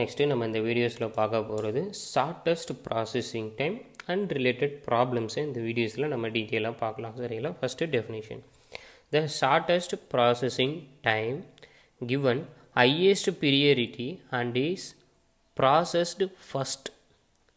next நம்ம இந்த வீடியோஸில் பார்க்க போகிறது shortest processing time and related ப்ராப்ளம்ஸை இந்த வீடியோஸில் நம்ம டீட்டெயிலாக பார்க்கலாம் சரிங்களா first definition the shortest processing time given highest priority and is processed first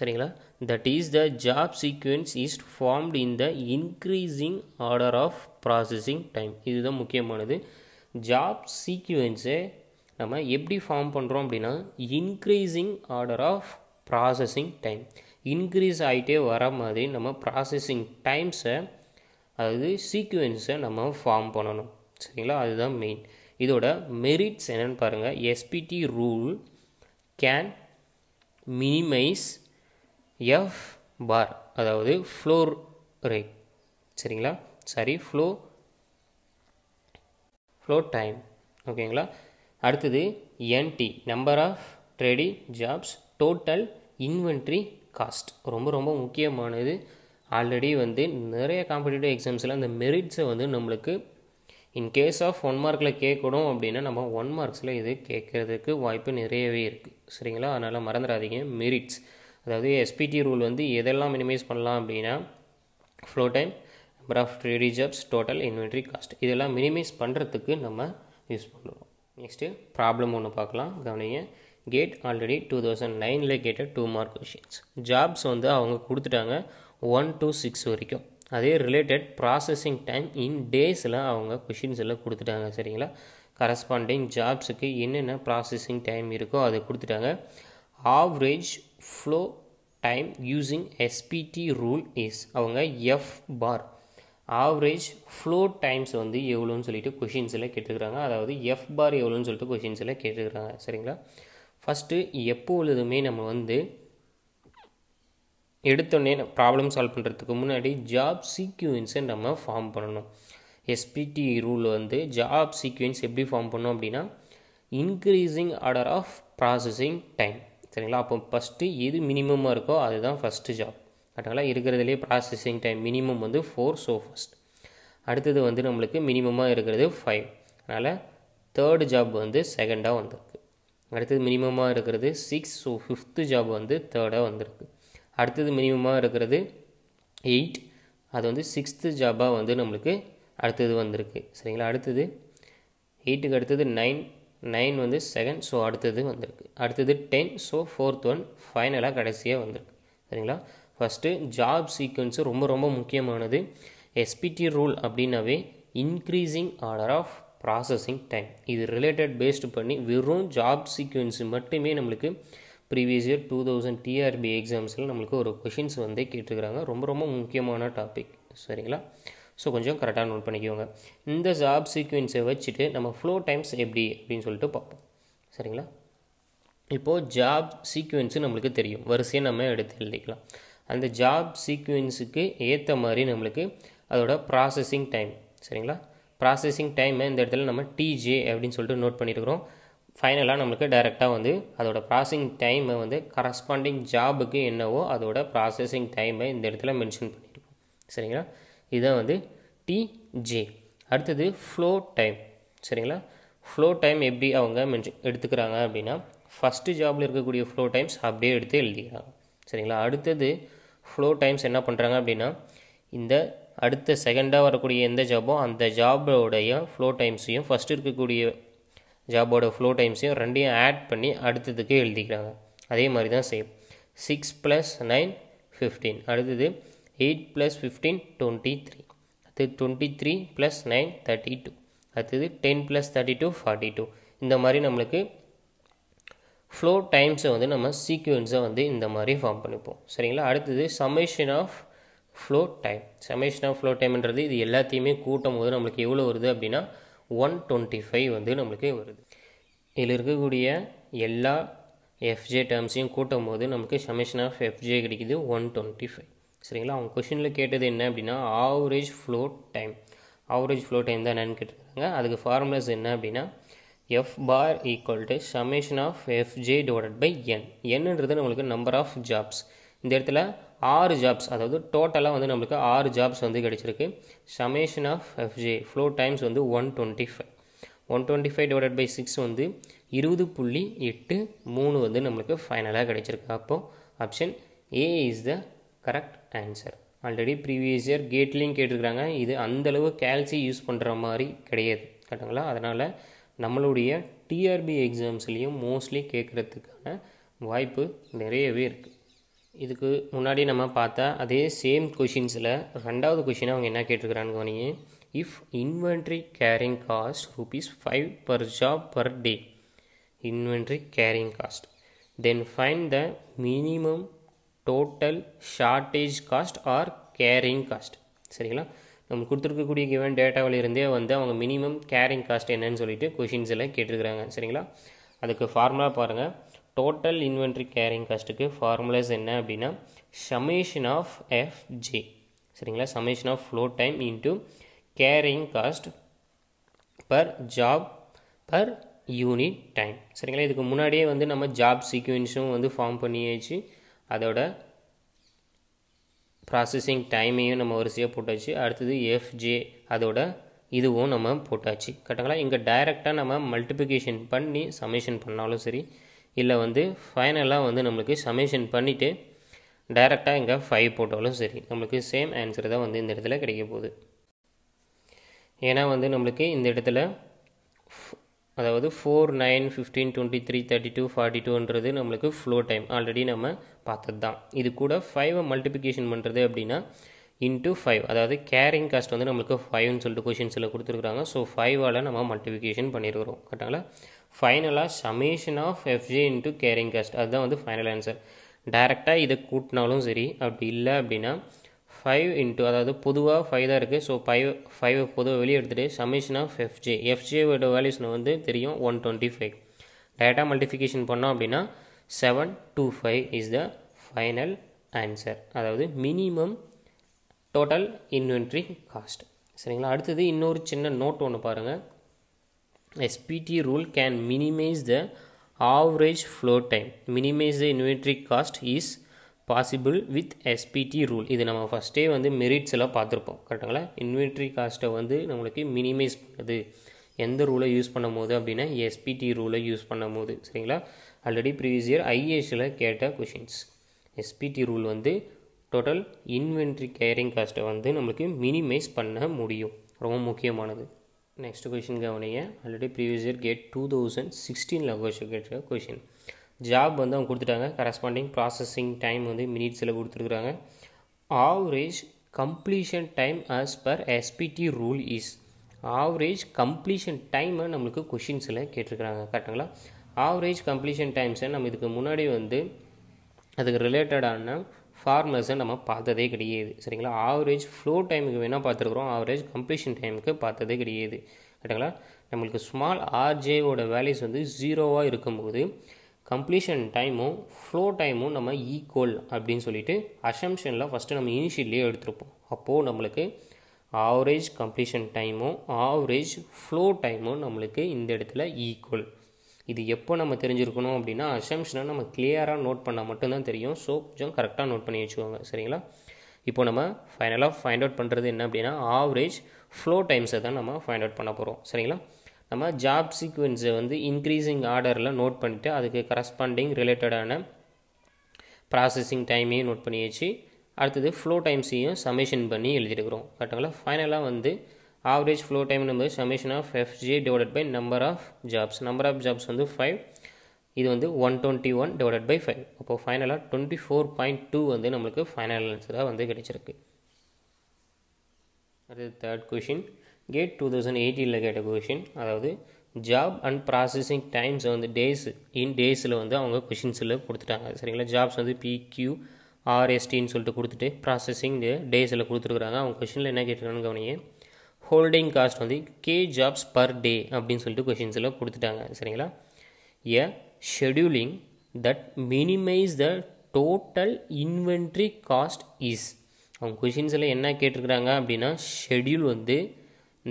சரிங்களா that is the job sequence is formed in the increasing order of processing time இதுதான் முக்கியமானது ஜாப் சீக்வென்ஸை நம்ம எப்படி ஃபார்ம் பண்ணுறோம் அப்படின்னா increasing order of processing time increase ஆகிட்டே வர மாதிரி நம்ம ப்ராசஸிங் டைம்ஸை அதாவது சீக்குவென்ஸை நம்ம ஃபார்ம் பண்ணணும் சரிங்களா அதுதான் மெயின் இதோட மெரிட்ஸ் என்னென்னு பாருங்கள் SPT rule can minimise F பார் அதாவது ஃப்ளோர் ரேட் சரிங்களா சாரி ஃப்ளோ ஃப்ளோ டைம் ஓகேங்களா அடுத்தது என்டி number of trading jobs total inventory cost ரொம்ப ரொம்ப முக்கியமானது ஆல்ரெடி வந்து நிறைய காம்படிட்டிவ் எக்ஸாம்ஸில் அந்த மெரிட்ஸை வந்து நம்மளுக்கு இன் கேஸ் ஆஃப் ஒன் மார்க்கில் கேட்கணும் அப்படின்னா நம்ம ஒன் மார்க்ஸில் இது கேட்குறதுக்கு வாய்ப்பு நிறையவே இருக்குது சரிங்களா அதனால் மறந்துடாதீங்க மெரிட்ஸ் அதாவது எஸ்பிடி ரூல் வந்து எதெல்லாம் மினிமைஸ் பண்ணலாம் அப்படின்னா flow time number of tardy jobs total inventory cost இதெல்லாம் மினிமைஸ் பண்ணுறதுக்கு நம்ம யூஸ் பண்ணுறோம் நெக்ஸ்ட்டு ப்ராப்ளம் ஒன்று பார்க்கலாம் கவனிங்க கேட் ஆல்ரெடி டூ தௌசண்ட் நைனில் கேட்ட டூ மார்க் கொஷின்ஸ் ஜாப்ஸ் வந்து அவங்க கொடுத்துட்டாங்க ஒன் டு சிக்ஸ் வரைக்கும் அதே ரிலேட்டட் ப்ராசஸிங் டைம் இன் டேஸில் அவங்க கொஷின்ஸ் எல்லாம் கொடுத்துட்டாங்க சரிங்களா கரஸ்பாண்டிங் ஜாப்ஸுக்கு என்னென்ன ப்ராசஸிங் டைம் இருக்கோ அதை கொடுத்துட்டாங்க average flow time using SPT rule is அவங்க F bar average flow times வந்து எவ்வளோன்னு சொல்லிட்டு கொஷின்ஸில் கேட்டுக்கிறாங்க அதாவது எஃப் பார் எவ்வளோன்னு சொல்லிட்டு கொஷின்ஸில் கேட்டுக்கிறாங்க சரிங்களா ஃபஸ்ட்டு எப்பொழுதுமே நம்ம வந்து எடுத்தோடனே ப்ராப்ளம் சால்வ் பண்ணுறதுக்கு முன்னாடி ஜாப் சீக்யூன்ஸை நம்ம ஃபார்ம் பண்ணணும் எஸ்பிடி ரூல் வந்து ஜாப் சீக்குவென்ஸ் எப்படி ஃபார்ம் பண்ணோம் அப்படின்னா increasing order of processing time சரிங்களா அப்போ ஃபஸ்ட்டு எது மினிமமாக இருக்கோ அதுதான் ஃபஸ்ட்டு ஜாப் கரெக்டுங்களா இருக்கிறதுலே ப்ராசஸிங் டைம் மினிமம் வந்து ஃபோர் ஸோ ஃபஸ்ட் அடுத்தது வந்து நம்மளுக்கு மினிமமாக இருக்கிறது ஃபைவ் அதனால் தேர்டு ஜாப் வந்து செகண்டாக வந்திருக்கு அடுத்தது மினிமமாக இருக்கிறது சிக்ஸ் ஸோ ஃபிஃப்த்து ஜாப் வந்து தேர்டாக வந்திருக்கு அடுத்தது மினிமமாக இருக்கிறது எயிட் அது வந்து சிக்ஸ்த்து ஜாபாக வந்து நம்மளுக்கு அடுத்தது வந்திருக்கு சரிங்களா அடுத்தது எயிட்டுக்கு அடுத்தது நைன் நைன் வந்து செகண்ட் ஸோ அடுத்தது வந்திருக்கு அடுத்தது டென் ஸோ ஃபோர்த் ஒன் ஃபைனலாக கடைசியாக வந்திருக்கு சரிங்களா ஃபஸ்ட்டு ஜாப் சீக்வன்ஸு ரொம்ப ரொம்ப முக்கியமானது எஸ்பிடி ரூல் அப்படின்னாவே increasing order of processing time இது ரிலேட்டட் பேஸ்டு பண்ணி வெறும் ஜாப் சீக்வன்ஸு மட்டுமே நம்மளுக்கு previous year two thousand TRB எக்ஸாம்ஸில் நம்மளுக்கு ஒரு கொஷின்ஸ் வந்து கேட்டுருக்குறாங்க ரொம்ப ரொம்ப முக்கியமான டாபிக் சரிங்களா ஸோ கொஞ்சம் கரெக்டாக நோட் பண்ணிக்கோங்க இந்த ஜாப் சீக்வன்ஸை வச்சுட்டு நம்ம ஃப்ளோ டைம்ஸ் எப்படி அப்படின்னு சொல்லிட்டு பார்ப்போம் சரிங்களா இப்போது ஜாப் சீக்வன்ஸு நம்மளுக்கு தெரியும் வரிசையாக நம்ம எடுத்து எழுதிக்கலாம் அந்த ஜாப் சீக்வென்ஸுக்கு ஏற்ற மாதிரி நம்மளுக்கு அதோட ப்ராசஸிங் டைம் சரிங்களா ப்ராசஸிங் டைமை இந்த இடத்துல நம்ம டிஜே அப்படின்னு சொல்லிட்டு நோட் பண்ணியிருக்கிறோம் ஃபைனலாக நம்மளுக்கு டைரெக்டாக வந்து அதோட ப்ராசஸிங் டைமை வந்து கரஸ்பாண்டிங் ஜாபுக்கு என்னவோ அதோட ப்ராசஸிங் டைமை இந்த இடத்துல மென்ஷன் பண்ணியிருக்கோம் சரிங்களா இதுதான் வந்து டிஜே அடுத்தது ஃப்ளோ டைம் சரிங்களா ஃப்ளோ டைம் எப்படி அவங்க மென்ஷன் எடுத்துக்கிறாங்க அப்படின்னா ஃபஸ்ட்டு ஜாபில் இருக்கக்கூடிய ஃப்ளோ டைம்ஸ் அப்படியே எடுத்து எழுதிக்கிறாங்க சரிங்களா அடுத்தது ஃப்ளோ டைம்ஸ் என்ன பண்ணுறாங்க அப்படின்னா இந்த அடுத்த செகண்டாக வரக்கூடிய எந்த ஜாபோ அந்த ஜாபோடைய ஃப்ளோ டைம்ஸையும் ஃபஸ்ட்டு இருக்கக்கூடிய ஜாபோட ஃப்ளோ டைம்ஸையும் ரெண்டையும் ஆட் பண்ணி அடுத்ததுக்கு எழுதிக்கிறாங்க அதே மாதிரி தான் same six plus nine fifteen அடுத்தது eight plus fifteen twenty three அடுத்தது twenty three plus nine thirty two அடுத்தது ten plus thirty two forty two இந்த மாதிரி நம்மளுக்கு ஃப்ளோ டைம்ஸை வந்து நம்ம சீக்வென்ஸை வந்து இந்த மாதிரி ஃபார்ம் பண்ணிப்போம் சரிங்களா அடுத்தது summation of flow time summation of flow டைம்ன்றது இது எல்லாத்தையுமே கூட்டும் போது நம்மளுக்கு எவ்வளோ வருது அப்படின்னா ஒன் டுவெண்ட்டி ஃபைவ் வந்து நம்மளுக்கு வருது இதில் இருக்கக்கூடிய எல்லா எஃப்ஜே டேர்ம்ஸையும் கூட்டும் போது நமக்கு சமேஷன் ஆஃப் எஃப்ஜே கிடைக்குது ஒன் டுவெண்ட்டி ஃபைவ் சரிங்களா அவங்க கொஷினில் கேட்டது என்ன அப்படின்னா average flow time average flow time தான் என்னென்னு கேட்டிருக்காங்க அதுக்கு ஃபார்முலாஸ் என்ன அப்படின்னா F bar equal to summation of FJ divided by N என்னன்றது நம்மளுக்கு நம்பர் ஆஃப் ஜாப்ஸ் இந்த இடத்துல ஆறு ஜாப்ஸ் அதாவது டோட்டலாக வந்து நம்மளுக்கு ஆறு ஜாப்ஸ் வந்து கிடச்சிருக்கு summation of FJ flow times வந்து one twenty five one twenty five divided by six வந்து இருபது புள்ளி எட்டு மூணு வந்து நம்மளுக்கு ஃபைனலாக கிடச்சிருக்கு அப்போது option A is the correct answer already previous year கேட்லேயும் கேட்டிருக்கிறாங்க இது அந்தளவு கேல்சி யூஸ் பண்ணுற மாதிரி கிடையாது கரெக்டுங்களா அதனால் நம்மளுடைய டிஆர்பி எக்ஸாம்ஸ்லேயும் மோஸ்ட்லி கேட்குறதுக்கான வாய்ப்பு நிறையவே இருக்குது இதுக்கு முன்னாடி நம்ம பார்த்தா அதே சேம் கொஷின்ஸில் ரெண்டாவது கொஷின் அவங்க என்ன கேட்டிருக்கிறான்னு கவனிங்க if inventory carrying cost rupees five per job per day inventory carrying cost then find the minimum total shortage cost or carrying cost சரிங்களா நம்ம கொடுத்துருக்கக்கூடிய கிவன் டேட்டாவிலிருந்தே வந்து அவங்க மினிமம் கேரிங் காஸ்ட் என்னன்னு சொல்லிட்டு கொஷின்ஸ் எல்லாம் கேட்டிருக்கிறாங்க சரிங்களா அதுக்கு ஃபார்முலா பாருங்கள் டோட்டல் இன்வென்ட்ரி கேரிங் காஸ்ட்டுக்கு ஃபார்முலாஸ் என்ன அப்படின்னா சமேஷன் ஆஃப் எஃப்ஜே சரிங்களா summation of flow time into carrying cost per job per unit time சரிங்களா இதுக்கு முன்னாடியே வந்து நம்ம ஜாப் சீக்வென்ஸும் வந்து ஃபார்ம் பண்ணியாச்சு அதோட ப்ராசஸிங் டைமையும் நம்ம வரிசையாக போட்டாச்சு அடுத்தது எஃப்ஜே அதோட இதுவும் நம்ம போட்டாச்சு கரெக்டுங்களா இங்கே டைரெக்டாக நம்ம மல்டிப்ளிகேஷன் பண்ணி சமேஷன் பண்ணாலும் சரி இல்லை வந்து ஃபைனலாக வந்து நம்மளுக்கு சமேஷன் பண்ணிவிட்டு டைரெக்டாக இங்கே ஃபைவ் போட்டாலும் சரி நம்மளுக்கு சேம் ஆன்சர் தான் வந்து இந்த இடத்துல கிடைக்க போகுது ஏன்னா வந்து நம்மளுக்கு இந்த இடத்துல அதாவது four 9, fifteen 23, three thirty two forty டூன்றது நம்மளுக்கு ஃப்ளோ டைம் ஆல்ரெடி நம்ம பார்த்தது தான் இது கூட ஃபைவை மல்டிபிகேஷன் பண்ணுறது அப்படின்னா இன்ட்டு ஃபைவ் அதாவது கேரிங் காஸ்ட் வந்து நம்மளுக்கு ஃபைவ்னு சொல்லிட்டு கொஷின்ஸில் கொடுத்துருக்குறாங்க ஸோ ஃபைவால் நம்ம மல்டிபிகேஷன் பண்ணியிருக்கிறோம் கரெக்டாங்களா ஃபைனலாக summation of FJ into carrying cost அதுதான் வந்து ஃபைனல் ஆன்சர் டைரெக்டாக இதை கூட்டினாலும் சரி அப்படி இல்லை அப்படின்னா ஃபைவ் இன்ட்டு அதாவது பொதுவாக ஃபைவ் தான் இருக்குது ஸோ ஃபைவ் ஃபைவ் பொதுவாக வெளியே எடுத்துகிட்டு சமிஷன் ஆஃப் எஃப்ஜே எஃப்ஜேவோட வேல்யூஸ்னு வந்து தெரியும் one twenty five data multiplication பண்ணோம் அப்படின்னா seven two five is the final answer அதாவது மினிமம் டோட்டல் இன்வென்ட்ரி காஸ்ட் சரிங்களா அடுத்தது இன்னொரு சின்ன நோட் ஒன்று பாருங்கள் SPT rule can minimize the average flow time minimize the inventory cost is possible with SPT rule இது நம்ம ஃபஸ்ட்டே வந்து மெரிட்ஸ் எல்லாம் பார்த்துருப்போம் கரெக்டுங்களா இன்வென்ட்ரி காஸ்ட்டை வந்து நம்மளுக்கு மினிமைஸ் பண்ணுது எந்த ரூலை யூஸ் பண்ணும் போது அப்படின்னா எஸ்பிடி ரூலை யூஸ் பண்ணும் போது சரிங்களா ஆல்ரெடி ப்ரீவியஸ் இயர் ஐஏஎஸில் கேட்ட கொஷின்ஸ் எஸ்பிடி ரூல் வந்து டோட்டல் இன்வென்ட்ரி கேரிங் காஸ்ட்டை வந்து நம்மளுக்கு மினிமைஸ் பண்ண முடியும் ரொம்ப முக்கியமானது நெக்ஸ்ட் கொஷின் கவனிங்க already previous year GATE two thousand சிக்ஸ்டீனில் கேட்ட கொஷின் ஜாப் வந்து அவங்க கொடுத்துட்டாங்க கரஸ்பாண்டிங் ப்ராசஸிங் டைம் வந்து மினிட்ஸில் கொடுத்துருக்குறாங்க average completion time as per SPT rule is average completion டைமை நம்மளுக்கு கொஷின்ஸில் கேட்டிருக்கிறாங்க கரெக்டுங்களா ஆவரேஜ் கம்ப்ளீஷன் டைம்ஸை நம்ம இதுக்கு முன்னாடி வந்து அதுக்கு ரிலேட்டடான ஃபார்மர்ஸை நம்ம பார்த்ததே கிடையாது சரிங்களா ஆவரேஜ் ஃப்ளோ டைமுக்கு வேணால் பார்த்துருக்குறோம் ஆவரேஜ் கம்ப்ளீஷன் டைமுக்கு பார்த்ததே கிடையாது கரெக்டுங்களா நம்மளுக்கு ஸ்மால் ஆர்ஜேவோட வேல்யூஸ் வந்து ஜீரோவாக இருக்கும்போது கம்ப்ளீஷன் டைமும் ஃப்ளோ டைமும் நம்ம ஈக்குவல் அப்படின்னு சொல்லிட்டு அசம்ஷனில் ஃபஸ்ட்டு நம்ம இனிஷியல்லையே எடுத்துருப்போம் அப்போது நம்மளுக்கு ஆவரேஜ் கம்ப்ளீஷன் டைமும் ஆவரேஜ் ஃப்ளோ டைமும் நம்மளுக்கு இந்த இடத்துல ஈக்குவல் இது எப்போ நம்ம தெரிஞ்சுருக்கணும் அப்படின்னா அசம்ஷனை நம்ம கிளியராக நோட் பண்ணால் மட்டும்தான் தெரியும் ஸோ கொஞ்சம் கரெக்டாக நோட் பண்ணி வச்சுக்கோங்க சரிங்களா இப்போ நம்ம ஃபைனலாக ஃபைண்ட் அவுட் பண்ணுறது என்ன அப்படின்னா ஆவரேஜ் ஃப்ளோ டைம்ஸை தான் நம்ம ஃபைண்ட் அவுட் பண்ண போகிறோம் சரிங்களா நம்ம ஜாப் சீக்வென்ஸை வந்து இன்க்ரீஸிங் ஆர்டரில் நோட் பண்ணிவிட்டு அதுக்கு கரஸ்பாண்டிங் ரிலேட்டடான ப்ராசஸிங் டைமையும் நோட் பண்ணி வச்சு அடுத்தது ஃப்ளோ டைம்ஸையும் சமிஷன் பண்ணி எழுதியிருக்கிறோம் கரெக்டுங்களா ஃபைனலாக வந்து average flow time number summation of FJ divided by number of jobs number of jobs வந்து ஃபைவ் இது வந்து one twenty one divided by five அப்போது ஃபைனலாக டுவெண்ட்டி ஃபோர் பாயிண்ட் டூ வந்து நம்மளுக்கு ஃபைனல் ஆன்சராக வந்து கிடைச்சிருக்கு அடுத்து third question GATE two thousand எயிட்டீனில் கேட்ட கொஷின் அதாவது ஜாப் அண்ட் ப்ராசஸிங் டைம்ஸ் வந்து டேஸ் இன் டேஸில் வந்து அவங்க கொஷின்ஸில் கொடுத்துட்டாங்க சரிங்களா ஜாப்ஸ் வந்து பிக்யூ ஆர்எஸ்டின்னு சொல்லிட்டு கொடுத்துட்டு ப்ராசஸிங் டேஸில் கொடுத்துருக்குறாங்க அவங்க கொஷினில் என்ன கேட்டுருக்காங்கன்னு கவனிங்க ஹோல்டிங் காஸ்ட் வந்து கே ஜாப்ஸ் பர் டே அப்படின்னு சொல்லிட்டு கொஷின்ஸில் கொடுத்துட்டாங்க சரிங்களா a scheduling that minimize the total inventory cost is அவங்க கொஷின்ஸில் என்ன கேட்டிருக்கிறாங்க அப்படின்னா ஷெடியூல் வந்து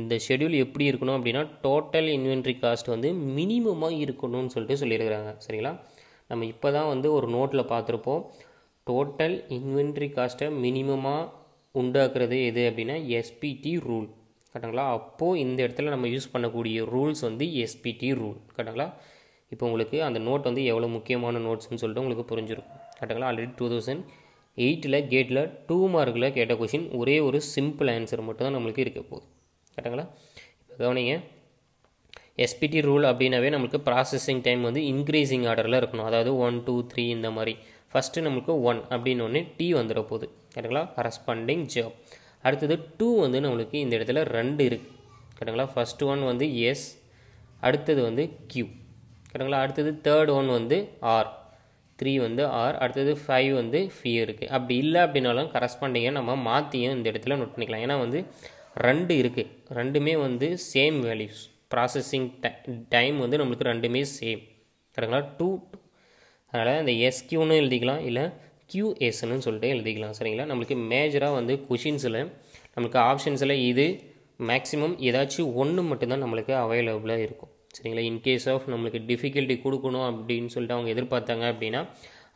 இந்த ஷெடியூல் எப்படி இருக்கணும் அப்படின்னா டோட்டல் இன்வென்ட்ரி காஸ்ட் வந்து மினிமமாக இருக்கணும்னு சொல்லிட்டு சொல்லியிருக்கிறாங்க சரிங்களா நம்ம இப்போ தான் வந்து ஒரு நோட்டில் பார்த்துருப்போம் டோட்டல் இன்வென்ட்ரி காஸ்ட்டை மினிமமாக உண்டாக்குறது எது அப்படின்னா எஸ்பிடி ரூல் கரெக்டுங்களா அப்போது இந்த இடத்துல நம்ம யூஸ் பண்ணக்கூடிய ரூல்ஸ் வந்து எஸ்பிடி ரூல் கரெக்டுங்களா இப்போ உங்களுக்கு அந்த நோட் வந்து எவ்வளோ முக்கியமான நோட்ஸ்னு சொல்லிட்டு உங்களுக்கு புரிஞ்சிருக்கும் கரெக்டுங்களா ஆல்ரெடி டூ தௌசண்ட் எயிட்டில் கேட்டில் டூ மார்க்கில் கேட்ட கொஷின் ஒரே ஒரு சிம்பிள் ஆன்சர் மட்டும் தான் நம்மளுக்கு இருக்க போகுது கரெக்டுங்களா இப்போ கவனிங்க எஸ்பிடி ரூல் அப்படின்னாவே நம்மளுக்கு ப்ராசஸிங் டைம் வந்து இன்க்ரீஸிங் ஆர்டரில் இருக்கணும் அதாவது ஒன் டூ த்ரீ இந்த மாதிரி ஃபஸ்ட்டு நம்மளுக்கு ஒன் அப்படின்னு ஒன்று டி வந்துட போகுது கரெக்டுங்களா கரஸ்பாண்டிங் ஜாப் அடுத்தது டூ வந்து நம்மளுக்கு இந்த இடத்துல ரெண்டு இருக்குது கரெக்டுங்களா ஃபஸ்ட்டு ஒன் வந்து எஸ் அடுத்தது வந்து கியூ கரெக்டுங்களா அடுத்தது தேர்ட் ஒன் வந்து ஆர் த்ரீ வந்து ஆர் அடுத்தது ஃபைவ் வந்து ஃபீ இருக்குது அப்படி இல்லை அப்படின்னாலும் கரஸ்பாண்டிங்கை நம்ம மாற்றியும் இந்த இடத்துல நோட் பண்ணிக்கலாம் ஏன்னா வந்து ரெண்டு இருக்குது ரெண்டுமே வந்து சேம் வேல்யூஸ் ப்ராசஸிங் டைம் வந்து நம்மளுக்கு ரெண்டுமே சேம் கரெக்டுங்களா டூ அதனால் இந்த எஸ்கியூன்னு எழுதிக்கலாம் இல்லை கியூஎஸ்ன்னு சொல்லிட்டு எழுதிக்கலாம் சரிங்களா நம்மளுக்கு மேஜராக வந்து கொஷின்ஸில் நம்மளுக்கு ஆப்ஷன்ஸில் இது மேக்ஸிமம் ஏதாச்சும் ஒன்று மட்டும்தான் நம்மளுக்கு அவைலபிளாக இருக்கும் சரிங்களா இன்கேஸ் ஆஃப் நம்மளுக்கு டிஃபிகல்ட்டி கொடுக்கணும் அப்படின்னு சொல்லிட்டு அவங்க எதிர்பார்த்தாங்க அப்படின்னா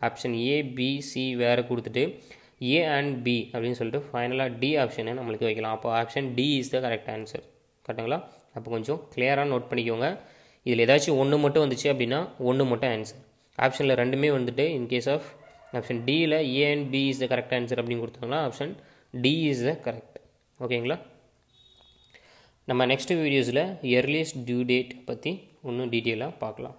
ஆப்ஷன் ஏ பி சி வேறு கொடுத்துட்டு ஏ அண்ட் பி அப்படின்னு சொல்லிட்டு ஃபைனலாக டி ஆப்ஷனை நம்மளுக்கு வைக்கலாம் அப்போ option D is the correct answer கரெக்டுங்களா அப்போ கொஞ்சம் கிளியராக நோட் பண்ணிக்கோங்க இதில் ஏதாச்சும் ஒன்று மட்டும் வந்துச்சு அப்படின்னா ஒன்று மட்டும் ஆன்சர் ஆப்ஷனில் ரெண்டுமே வந்துட்டு இன் கேஸ் ஆஃப் ஆப்ஷன் டியில் A and B is the correct answer அப்படின்னு கொடுத்தாங்கன்னா option D is the correct ஓகேங்களா நம்ம நெக்ஸ்ட் வீடியோஸில் இயர்லியஸ்ட் டியூ டேட் பற்றி இன்னும் டீட்டெயிலாக பார்க்கலாம்